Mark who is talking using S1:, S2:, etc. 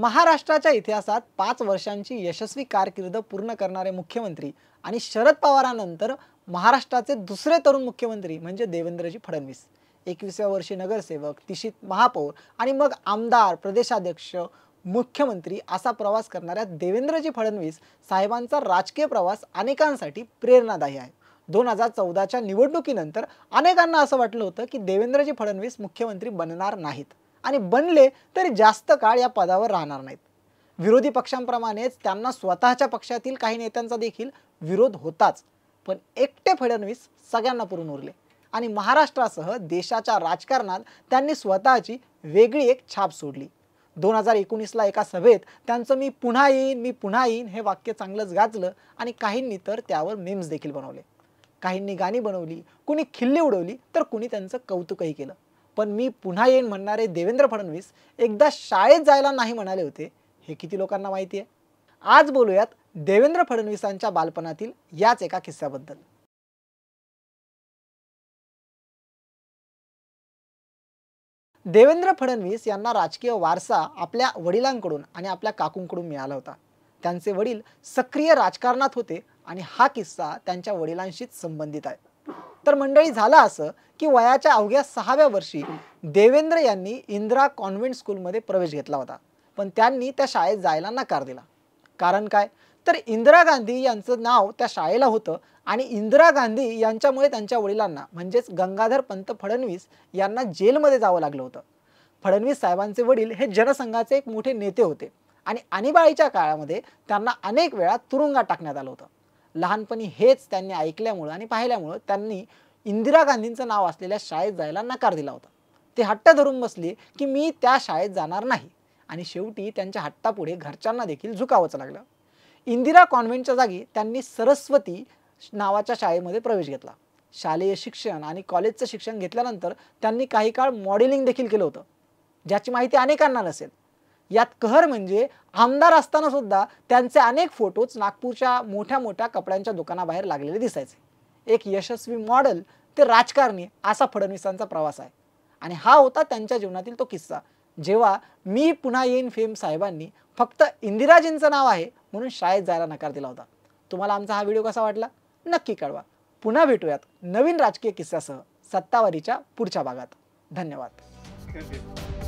S1: महाराष्ट्राच्या इतिहासात पाच वर्षांची यशस्वी कारकिर्द पूर्ण करणारे मुख्यमंत्री आणि शरद पवारानंतर महाराष्ट्राचे दुसरे तरुण मुख्यमंत्री म्हणजे देवेंद्रजी फडणवीस एकविसाव्या वर्षी नगरसेवक तिशीत महापौर आणि मग आमदार प्रदेशाध्यक्ष मुख्यमंत्री असा प्रवास करणाऱ्या देवेंद्रजी फडणवीस साहेबांचा राजकीय प्रवास अनेकांसाठी प्रेरणादायी आहे दोन हजार चौदाच्या निवडणुकीनंतर अनेकांना असं वाटलं होतं की देवेंद्रजी फडणवीस मुख्यमंत्री बनणार नाहीत आणि बनले तरी जास्त काळ या पदावर राहणार नाहीत विरोधी पक्षांप्रमाणेच त्यांना स्वतःच्या पक्षातील काही नेत्यांचा देखील विरोध होताच पण एकटे फडणवीस सगळ्यांना पुरून उरले आणि महाराष्ट्रासह देशाच्या राजकारणात त्यांनी स्वतःची वेगळी एक छाप सोडली दोन हजार एकोणीसला एका सभेत त्यांचं मी पुन्हा येईन मी पुन्हा येईन हे वाक्य चांगलंच गाजलं आणि काहींनी तर त्यावर मेम्स देखील बनवले काहींनी गाणी बनवली कुणी खिल्ली उडवली तर कुणी त्यांचं कौतुकही केलं पण मी पुन्हा येईन म्हणणारे देवेंद्र फडणवीस एकदा शाळेत जायला नाही म्हणाले होते हे किती लोकांना माहिती आहे आज बोलूयात देवेंद्र फडणवीसांच्या बालपणातील याच एका किस्साबद्दल देवेंद्र फडणवीस यांना राजकीय वारसा आपल्या वडिलांकडून आणि आपल्या काकूंकडून मिळाला होता त्यांचे वडील सक्रिय राजकारणात होते आणि हा किस्सा त्यांच्या वडिलांशीच संबंधित आहे तर मंडळी झालं असं की वयाच्या अवघ्या सहाव्या वर्षी देवेंद्र यांनी इंदिरा कॉन्व्हेंट स्कूलमध्ये प्रवेश घेतला होता पण त्यांनी त्या शाळेत जायला नकार दिला कारण काय तर इंदिरा गांधी यांचं नाव त्या शाळेला होतं आणि इंदिरा गांधी यांच्यामुळे त्यांच्या वडिलांना म्हणजेच गंगाधर पंत फडणवीस यांना जेलमध्ये जावं लागलं होतं फडणवीस साहेबांचे वडील हे जनसंघाचे एक मोठे नेते होते आणि आणीबाळीच्या काळामध्ये त्यांना अनेक वेळा तुरुंगात टाकण्यात आलं होतं लहानपणी हेच त्यांनी ऐकल्यामुळं आणि पाहिल्यामुळं त्यांनी इंदिरा गांधींचं नाव असलेल्या शाळेत जायला नकार दिला होता ते हट्ट धरून बसले की मी त्या शाळेत जाणार नाही आणि शेवटी त्यांच्या हट्टापुढे घरच्यांना देखील झुकावंच लागलं इंदिरा कॉन्व्हेंटच्या जागी त्यांनी सरस्वती नावाच्या शाळेमध्ये प्रवेश घेतला शालेय शिक्षण आणि कॉलेजचं शिक्षण घेतल्यानंतर त्यांनी काही काळ मॉडेलिंग देखील केलं होतं ज्याची माहिती अनेकांना नसेल यात कहर म्हणजे आमदार असताना सुद्धा त्यांचे अनेक फोटोज नागपूरच्या मोठ्या मोठ्या कपड्यांच्या दुकानाबाहेर लागलेले दिसायचे एक यशस्वी मॉडेल ते राजकारणी असा फडणवीसांचा प्रवास आहे आणि हा होता त्यांच्या जीवनातील तो किस्सा जेव्हा मी पुन्हा येईन फेम साहेबांनी फक्त इंदिराजींचं नाव आहे म्हणून शाळेत जायला नकार दिला होता तुम्हाला आमचा हा व्हिडिओ कसा वाटला नक्की कळवा पुन्हा भेटूयात नवीन राजकीय किस्स्यासह सत्तावारीच्या पुढच्या भागात धन्यवाद